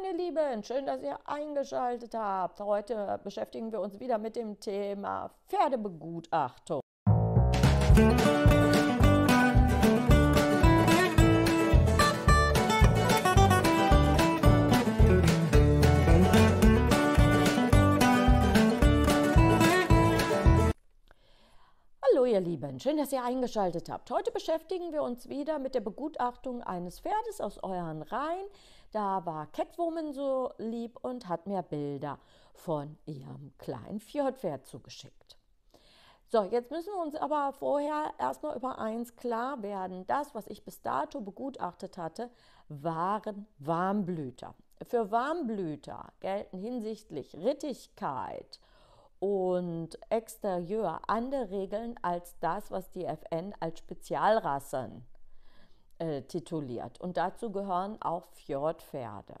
meine Lieben, schön, dass ihr eingeschaltet habt. Heute beschäftigen wir uns wieder mit dem Thema Pferdebegutachtung. Hallo ihr Lieben, schön, dass ihr eingeschaltet habt. Heute beschäftigen wir uns wieder mit der Begutachtung eines Pferdes aus euren Reihen. Da war Catwoman so lieb und hat mir Bilder von ihrem kleinen Fjordpferd zugeschickt. So, jetzt müssen wir uns aber vorher erstmal über eins klar werden. Das, was ich bis dato begutachtet hatte, waren Warmblüter. Für Warmblüter gelten hinsichtlich Rittigkeit und Exterieur andere Regeln als das, was die FN als Spezialrassen äh, tituliert. Und dazu gehören auch Fjordpferde.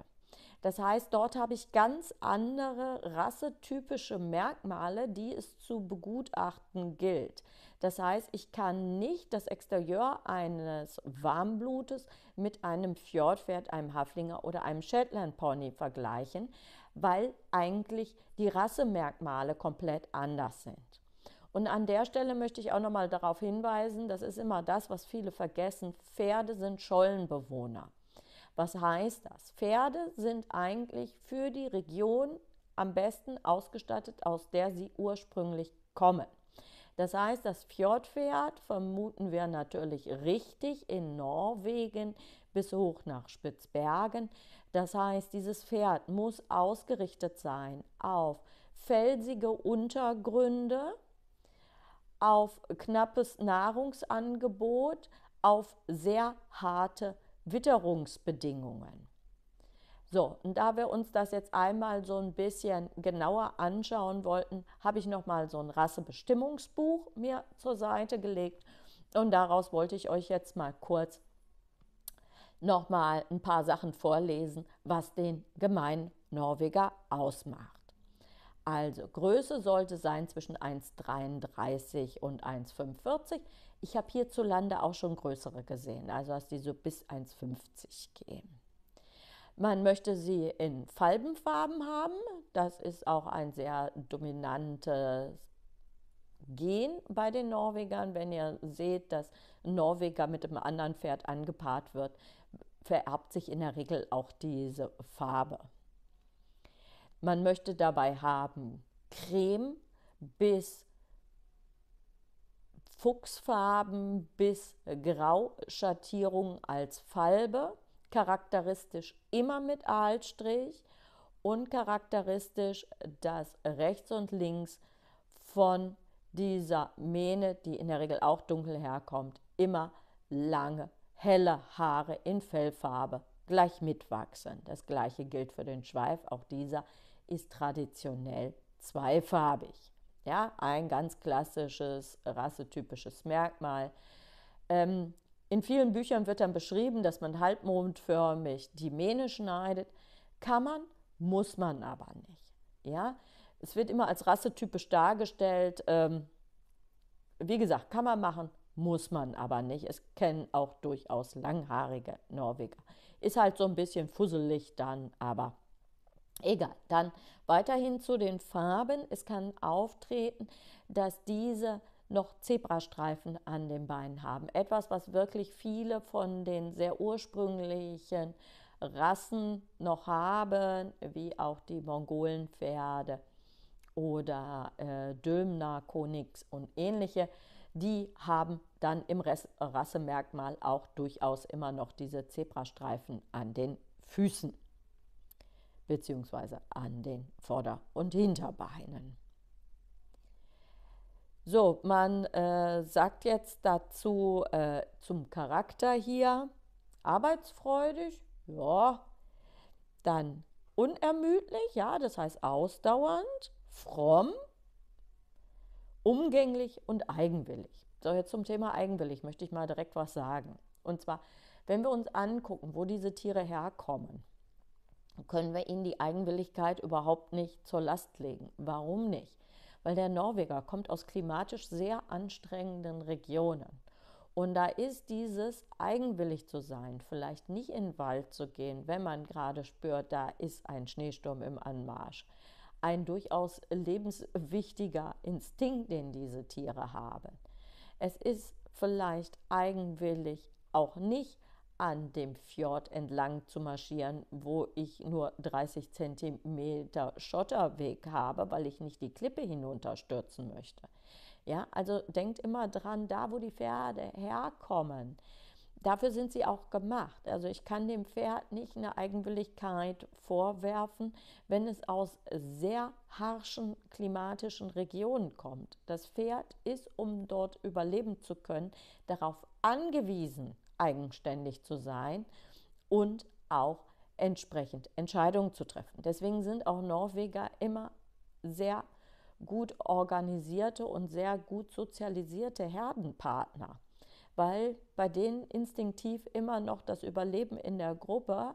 Das heißt, dort habe ich ganz andere rassetypische Merkmale, die es zu begutachten gilt. Das heißt, ich kann nicht das Exterieur eines Warmblutes mit einem Fjordpferd, einem Haflinger oder einem Shetland Pony vergleichen, weil eigentlich die Rassemerkmale komplett anders sind. Und an der Stelle möchte ich auch nochmal darauf hinweisen, das ist immer das, was viele vergessen, Pferde sind Schollenbewohner. Was heißt das? Pferde sind eigentlich für die Region am besten ausgestattet, aus der sie ursprünglich kommen. Das heißt, das Fjordpferd vermuten wir natürlich richtig in Norwegen bis hoch nach Spitzbergen. Das heißt, dieses Pferd muss ausgerichtet sein auf felsige Untergründe, auf knappes Nahrungsangebot, auf sehr harte Witterungsbedingungen. So, und da wir uns das jetzt einmal so ein bisschen genauer anschauen wollten, habe ich nochmal so ein Rassebestimmungsbuch mir zur Seite gelegt und daraus wollte ich euch jetzt mal kurz nochmal ein paar Sachen vorlesen, was den gemeinen Norweger ausmacht. Also Größe sollte sein zwischen 1,33 und 1,45. Ich habe hierzulande auch schon größere gesehen, also dass die so bis 1,50 gehen. Man möchte sie in Falbenfarben haben. Das ist auch ein sehr dominantes Gen bei den Norwegern. Wenn ihr seht, dass ein Norweger mit einem anderen Pferd angepaart wird, vererbt sich in der Regel auch diese Farbe. Man möchte dabei haben Creme bis Fuchsfarben bis Grauschattierung als Falbe, charakteristisch immer mit Aalstrich und charakteristisch, dass rechts und links von dieser Mähne, die in der Regel auch dunkel herkommt, immer lange, helle Haare in Fellfarbe gleich mitwachsen. Das gleiche gilt für den Schweif, auch dieser ist traditionell zweifarbig. Ja, ein ganz klassisches rassetypisches Merkmal. Ähm, in vielen Büchern wird dann beschrieben, dass man halbmondförmig die Mähne schneidet. Kann man, muss man aber nicht. Ja, es wird immer als rassetypisch dargestellt. Ähm, wie gesagt, kann man machen, muss man aber nicht. Es kennen auch durchaus langhaarige Norweger. Ist halt so ein bisschen fusselig dann, aber Egal, dann weiterhin zu den Farben. Es kann auftreten, dass diese noch Zebrastreifen an den Beinen haben. Etwas, was wirklich viele von den sehr ursprünglichen Rassen noch haben, wie auch die Mongolenpferde oder äh, Dömner, Konix und ähnliche. Die haben dann im Rassemerkmal auch durchaus immer noch diese Zebrastreifen an den Füßen bzw. an den Vorder- und Hinterbeinen. So, man äh, sagt jetzt dazu äh, zum Charakter hier arbeitsfreudig, ja, dann unermüdlich, ja, das heißt ausdauernd, fromm, umgänglich und eigenwillig. So, jetzt zum Thema eigenwillig möchte ich mal direkt was sagen. Und zwar, wenn wir uns angucken, wo diese Tiere herkommen, können wir ihnen die Eigenwilligkeit überhaupt nicht zur Last legen. Warum nicht? Weil der Norweger kommt aus klimatisch sehr anstrengenden Regionen. Und da ist dieses eigenwillig zu sein, vielleicht nicht in den Wald zu gehen, wenn man gerade spürt, da ist ein Schneesturm im Anmarsch, ein durchaus lebenswichtiger Instinkt, den diese Tiere haben. Es ist vielleicht eigenwillig auch nicht an dem Fjord entlang zu marschieren, wo ich nur 30 Zentimeter Schotterweg habe, weil ich nicht die Klippe hinunterstürzen möchte. Ja, also denkt immer dran, da wo die Pferde herkommen. Dafür sind sie auch gemacht. Also ich kann dem Pferd nicht eine Eigenwilligkeit vorwerfen, wenn es aus sehr harschen klimatischen Regionen kommt. Das Pferd ist, um dort überleben zu können, darauf angewiesen, eigenständig zu sein und auch entsprechend Entscheidungen zu treffen. Deswegen sind auch Norweger immer sehr gut organisierte und sehr gut sozialisierte Herdenpartner, weil bei denen instinktiv immer noch das Überleben in der Gruppe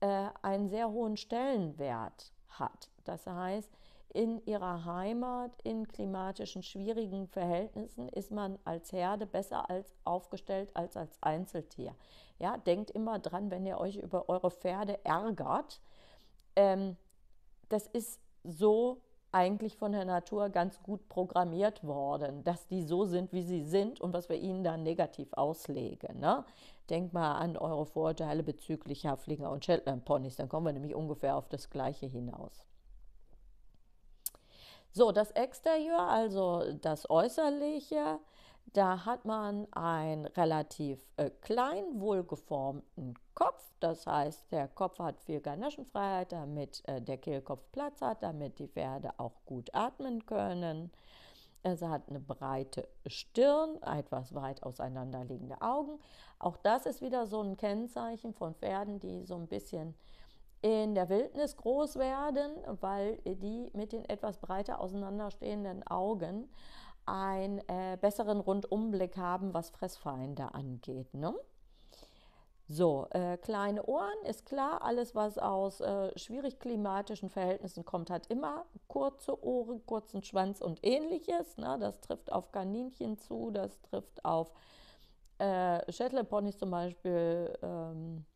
äh, einen sehr hohen Stellenwert hat. Das heißt, in ihrer Heimat in klimatischen schwierigen Verhältnissen ist man als Herde besser als aufgestellt als als Einzeltier. Ja, denkt immer dran, wenn ihr euch über eure Pferde ärgert. Ähm, das ist so eigentlich von der Natur ganz gut programmiert worden, dass die so sind, wie sie sind und was wir ihnen dann negativ auslegen. Ne? Denkt mal an eure Vorurteile bezüglich Haflinger und Shetland-Ponys, dann kommen wir nämlich ungefähr auf das Gleiche hinaus. So, das Exterieur, also das Äußerliche, da hat man einen relativ äh, klein wohlgeformten Kopf. Das heißt, der Kopf hat viel Ganaschenfreiheit, damit äh, der Kehlkopf Platz hat, damit die Pferde auch gut atmen können. Es also hat eine breite Stirn, etwas weit auseinanderliegende Augen. Auch das ist wieder so ein Kennzeichen von Pferden, die so ein bisschen in der Wildnis groß werden, weil die mit den etwas breiter auseinanderstehenden Augen einen äh, besseren Rundumblick haben, was Fressfeinde angeht. Ne? So, äh, kleine Ohren ist klar, alles was aus äh, schwierig klimatischen Verhältnissen kommt, hat immer kurze Ohren, kurzen Schwanz und ähnliches. Ne? Das trifft auf Kaninchen zu, das trifft auf äh, Shetland Ponys zum Beispiel. Ähm,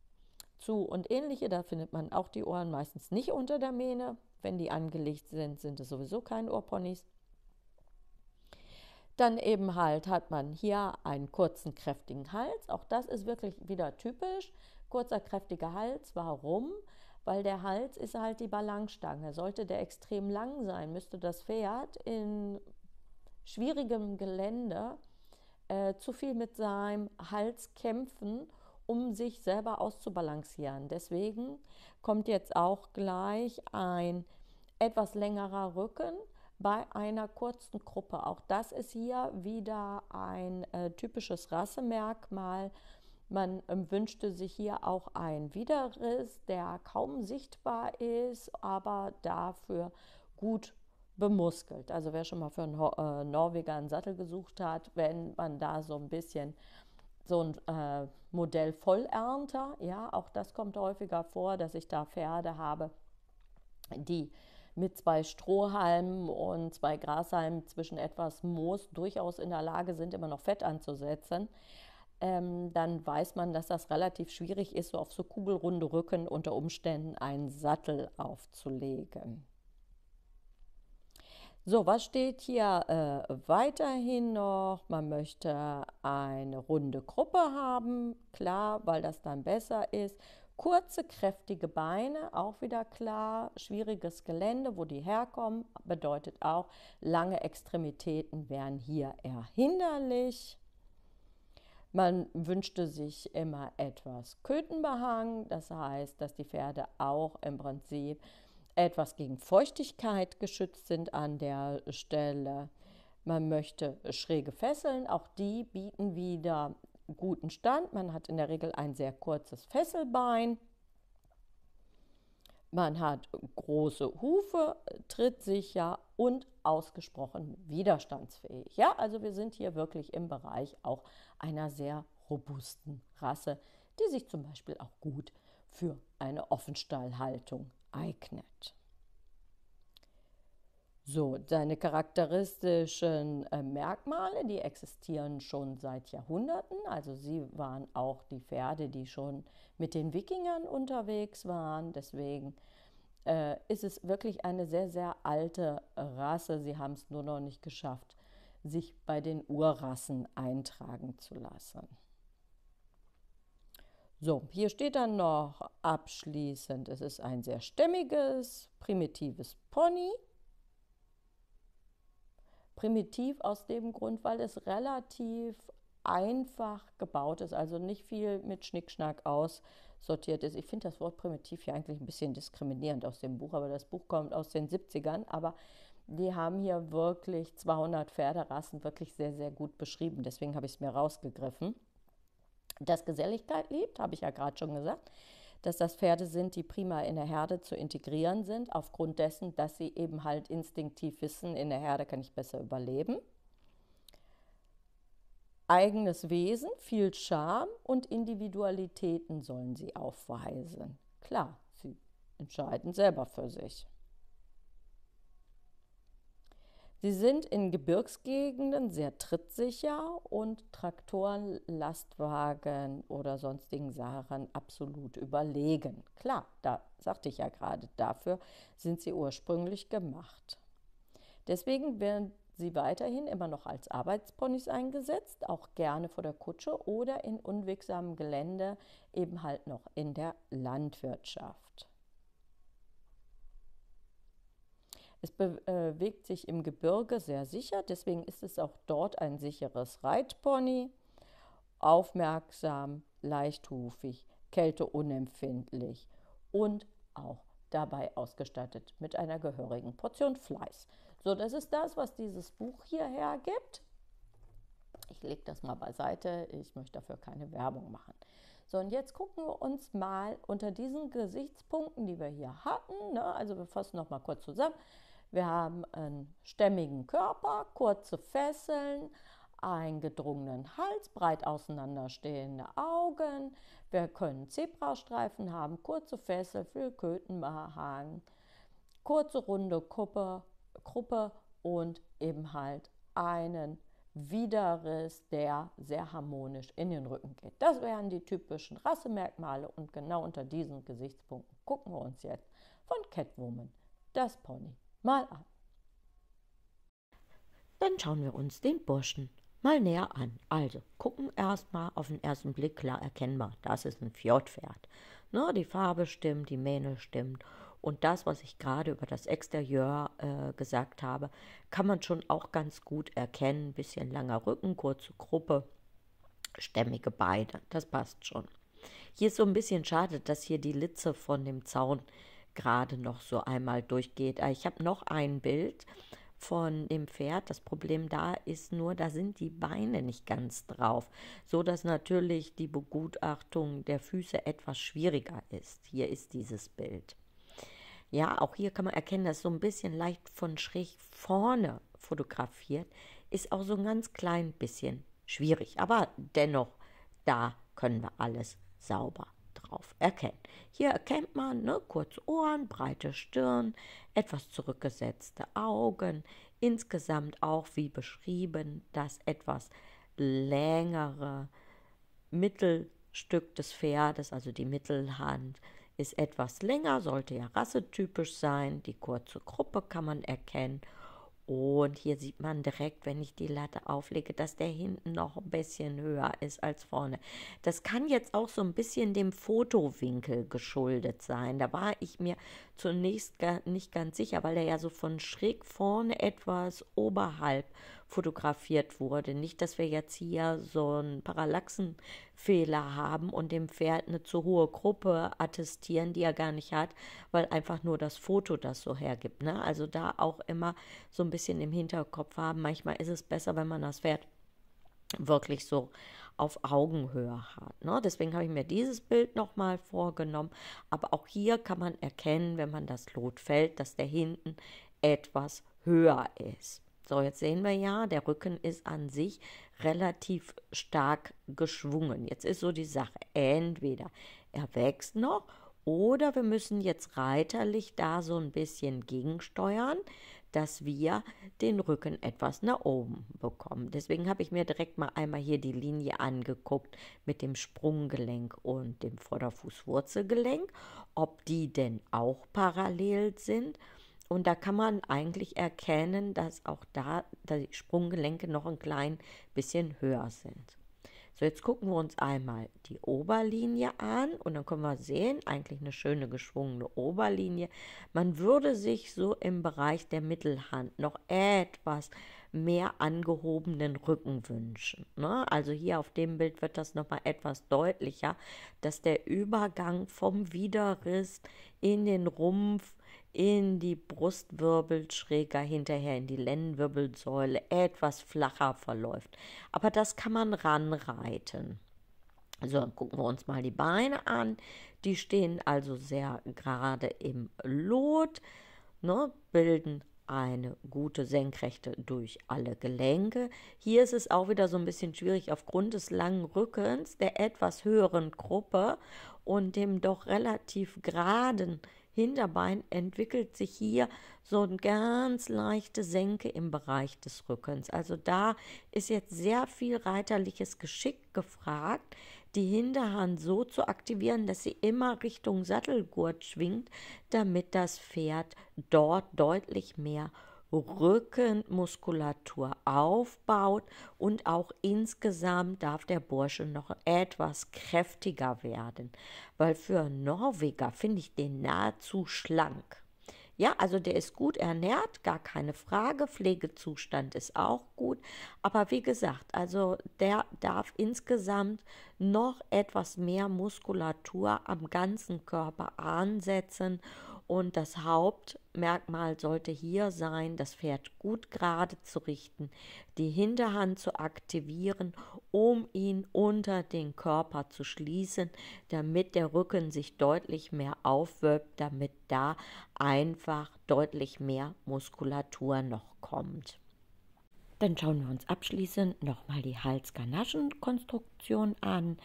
zu und ähnliche. Da findet man auch die Ohren meistens nicht unter der Mähne. Wenn die angelegt sind, sind es sowieso keine Ohrponys. Dann eben halt hat man hier einen kurzen, kräftigen Hals. Auch das ist wirklich wieder typisch. Kurzer, kräftiger Hals. Warum? Weil der Hals ist halt die Balancestange. Sollte der extrem lang sein, müsste das Pferd in schwierigem Gelände äh, zu viel mit seinem Hals kämpfen um sich selber auszubalancieren. Deswegen kommt jetzt auch gleich ein etwas längerer Rücken bei einer kurzen Gruppe. Auch das ist hier wieder ein äh, typisches Rassemerkmal. Man ähm, wünschte sich hier auch einen Widerriss, der kaum sichtbar ist, aber dafür gut bemuskelt. Also wer schon mal für einen äh, Norweger einen Sattel gesucht hat, wenn man da so ein bisschen so ein äh, Modell Vollernter. Ja, auch das kommt häufiger vor, dass ich da Pferde habe, die mit zwei Strohhalmen und zwei Grashalmen zwischen etwas Moos durchaus in der Lage sind, immer noch Fett anzusetzen. Ähm, dann weiß man, dass das relativ schwierig ist, so auf so kugelrunde Rücken unter Umständen einen Sattel aufzulegen. So, was steht hier äh, weiterhin noch? Man möchte eine runde Gruppe haben, klar, weil das dann besser ist. Kurze, kräftige Beine, auch wieder klar. Schwieriges Gelände, wo die herkommen, bedeutet auch, lange Extremitäten wären hier eher hinderlich. Man wünschte sich immer etwas Kötenbehang, das heißt, dass die Pferde auch im Prinzip etwas gegen Feuchtigkeit geschützt sind an der Stelle. Man möchte schräge Fesseln, auch die bieten wieder guten Stand. Man hat in der Regel ein sehr kurzes Fesselbein. Man hat große Hufe, trittsicher und ausgesprochen widerstandsfähig. Ja, also wir sind hier wirklich im Bereich auch einer sehr robusten Rasse, die sich zum Beispiel auch gut für eine Offenstallhaltung eignet. So, seine charakteristischen äh, Merkmale, die existieren schon seit Jahrhunderten. Also sie waren auch die Pferde, die schon mit den Wikingern unterwegs waren. Deswegen äh, ist es wirklich eine sehr, sehr alte Rasse. Sie haben es nur noch nicht geschafft, sich bei den Urrassen eintragen zu lassen. So, hier steht dann noch abschließend, es ist ein sehr stämmiges, primitives Pony. Primitiv aus dem Grund, weil es relativ einfach gebaut ist, also nicht viel mit Schnickschnack aussortiert ist. Ich finde das Wort primitiv hier eigentlich ein bisschen diskriminierend aus dem Buch, aber das Buch kommt aus den 70ern, aber die haben hier wirklich 200 Pferderassen wirklich sehr, sehr gut beschrieben. Deswegen habe ich es mir rausgegriffen das Geselligkeit liebt, habe ich ja gerade schon gesagt, dass das Pferde sind, die prima in der Herde zu integrieren sind, aufgrund dessen, dass sie eben halt instinktiv wissen, in der Herde kann ich besser überleben. Eigenes Wesen, viel Charme und Individualitäten sollen sie aufweisen. Klar, sie entscheiden selber für sich. Sie sind in Gebirgsgegenden sehr trittsicher und Traktoren, Lastwagen oder sonstigen Sachen absolut überlegen. Klar, da sagte ich ja gerade, dafür sind sie ursprünglich gemacht. Deswegen werden sie weiterhin immer noch als Arbeitsponys eingesetzt, auch gerne vor der Kutsche oder in unwegsamem Gelände, eben halt noch in der Landwirtschaft. Es äh, bewegt sich im Gebirge sehr sicher, deswegen ist es auch dort ein sicheres Reitpony. Aufmerksam, leichthufig, kälteunempfindlich und auch dabei ausgestattet mit einer gehörigen Portion Fleiß. So, das ist das, was dieses Buch hier hergibt. Ich lege das mal beiseite, ich möchte dafür keine Werbung machen. So, und jetzt gucken wir uns mal unter diesen Gesichtspunkten, die wir hier hatten, ne, also wir fassen noch mal kurz zusammen. Wir haben einen stämmigen Körper, kurze Fesseln, einen gedrungenen Hals, breit auseinanderstehende Augen. Wir können Zebrastreifen haben, kurze Fessel, viel Kötenbehaarung, kurze runde Kuppe, Gruppe und eben halt einen Widerriss, der sehr harmonisch in den Rücken geht. Das wären die typischen Rassemerkmale und genau unter diesen Gesichtspunkten gucken wir uns jetzt von Catwoman das Pony mal an. Dann schauen wir uns den Burschen mal näher an. Also gucken erstmal auf den ersten Blick klar erkennbar, das ist ein Fjordpferd. Ne, die Farbe stimmt, die Mähne stimmt und das, was ich gerade über das Exterieur äh, gesagt habe, kann man schon auch ganz gut erkennen. bisschen langer Rücken, kurze Gruppe, stämmige Beine, das passt schon. Hier ist so ein bisschen schade, dass hier die Litze von dem Zaun gerade noch so einmal durchgeht. Äh, ich habe noch ein Bild von dem Pferd. Das Problem da ist nur, da sind die Beine nicht ganz drauf, so dass natürlich die Begutachtung der Füße etwas schwieriger ist. Hier ist dieses Bild. Ja, auch hier kann man erkennen, dass so ein bisschen leicht von schräg vorne fotografiert ist auch so ein ganz klein bisschen schwierig, aber dennoch da können wir alles sauber drauf erkennen. Hier erkennt man ne, kurze Ohren, breite Stirn, etwas zurückgesetzte Augen, insgesamt auch wie beschrieben das etwas längere Mittelstück des Pferdes, also die Mittelhand ist etwas länger, sollte ja rassetypisch sein, die kurze Gruppe kann man erkennen und hier sieht man direkt, wenn ich die Latte auflege, dass der hinten noch ein bisschen höher ist als vorne. Das kann jetzt auch so ein bisschen dem Fotowinkel geschuldet sein. Da war ich mir zunächst gar nicht ganz sicher, weil er ja so von schräg vorne etwas oberhalb fotografiert wurde. Nicht, dass wir jetzt hier so einen Parallaxenfehler haben und dem Pferd eine zu hohe Gruppe attestieren, die er gar nicht hat, weil einfach nur das Foto das so hergibt. Ne? Also da auch immer so ein bisschen im Hinterkopf haben. Manchmal ist es besser, wenn man das Pferd wirklich so auf Augenhöhe hat. Ne? Deswegen habe ich mir dieses Bild nochmal vorgenommen. Aber auch hier kann man erkennen, wenn man das Lot fällt, dass der hinten etwas höher ist. So, jetzt sehen wir ja, der Rücken ist an sich relativ stark geschwungen. Jetzt ist so die Sache, entweder er wächst noch oder wir müssen jetzt reiterlich da so ein bisschen gegensteuern, dass wir den Rücken etwas nach oben bekommen. Deswegen habe ich mir direkt mal einmal hier die Linie angeguckt mit dem Sprunggelenk und dem Vorderfußwurzelgelenk, ob die denn auch parallel sind und da kann man eigentlich erkennen, dass auch da die Sprunggelenke noch ein klein bisschen höher sind. So, jetzt gucken wir uns einmal die Oberlinie an und dann können wir sehen, eigentlich eine schöne geschwungene Oberlinie. Man würde sich so im Bereich der Mittelhand noch etwas mehr angehobenen Rücken wünschen. Ne? Also hier auf dem Bild wird das nochmal etwas deutlicher, dass der Übergang vom Widerriss in den Rumpf in die Brustwirbel schräger hinterher in die Lendenwirbelsäule etwas flacher verläuft. Aber das kann man ranreiten. So, dann gucken wir uns mal die Beine an. Die stehen also sehr gerade im Lot, ne, bilden eine gute Senkrechte durch alle Gelenke. Hier ist es auch wieder so ein bisschen schwierig aufgrund des langen Rückens, der etwas höheren Gruppe und dem doch relativ geraden Hinterbein entwickelt sich hier so eine ganz leichte Senke im Bereich des Rückens. Also da ist jetzt sehr viel reiterliches Geschick gefragt, die Hinterhand so zu aktivieren, dass sie immer Richtung Sattelgurt schwingt, damit das Pferd dort deutlich mehr Rückenmuskulatur aufbaut und auch insgesamt darf der Bursche noch etwas kräftiger werden, weil für Norweger finde ich den nahezu schlank. Ja, also der ist gut ernährt, gar keine Frage. Pflegezustand ist auch gut. Aber wie gesagt, also der darf insgesamt noch etwas mehr Muskulatur am ganzen Körper ansetzen und das Hauptmerkmal sollte hier sein, das Pferd gut gerade zu richten, die Hinterhand zu aktivieren, um ihn unter den Körper zu schließen, damit der Rücken sich deutlich mehr aufwölbt, damit da einfach deutlich mehr Muskulatur noch kommt. Dann schauen wir uns abschließend nochmal die Halsganaschenkonstruktion an.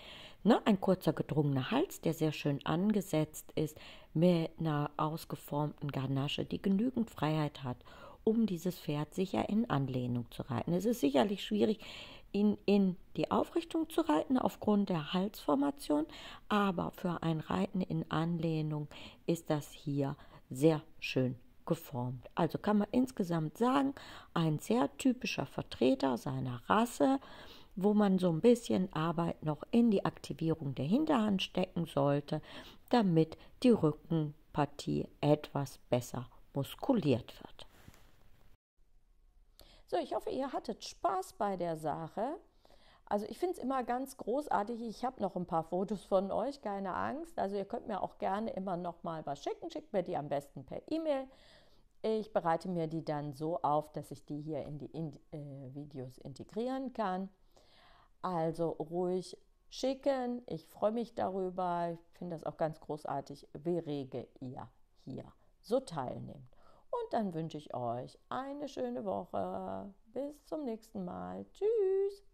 Ne? Ein kurzer gedrungener Hals, der sehr schön angesetzt ist, mit einer ausgeformten Garnasche, die genügend Freiheit hat, um dieses Pferd sicher in Anlehnung zu reiten. Es ist sicherlich schwierig, ihn in die Aufrichtung zu reiten aufgrund der Halsformation, aber für ein Reiten in Anlehnung ist das hier sehr schön geformt. Also kann man insgesamt sagen, ein sehr typischer Vertreter seiner Rasse wo man so ein bisschen Arbeit noch in die Aktivierung der Hinterhand stecken sollte, damit die Rückenpartie etwas besser muskuliert wird. So, ich hoffe, ihr hattet Spaß bei der Sache. Also ich finde es immer ganz großartig. Ich habe noch ein paar Fotos von euch, keine Angst. Also ihr könnt mir auch gerne immer noch mal was schicken. Schickt mir die am besten per E-Mail. Ich bereite mir die dann so auf, dass ich die hier in die in äh, Videos integrieren kann. Also ruhig schicken. Ich freue mich darüber. Ich finde das auch ganz großartig, wie rege ihr hier so teilnehmt. Und dann wünsche ich euch eine schöne Woche. Bis zum nächsten Mal. Tschüss.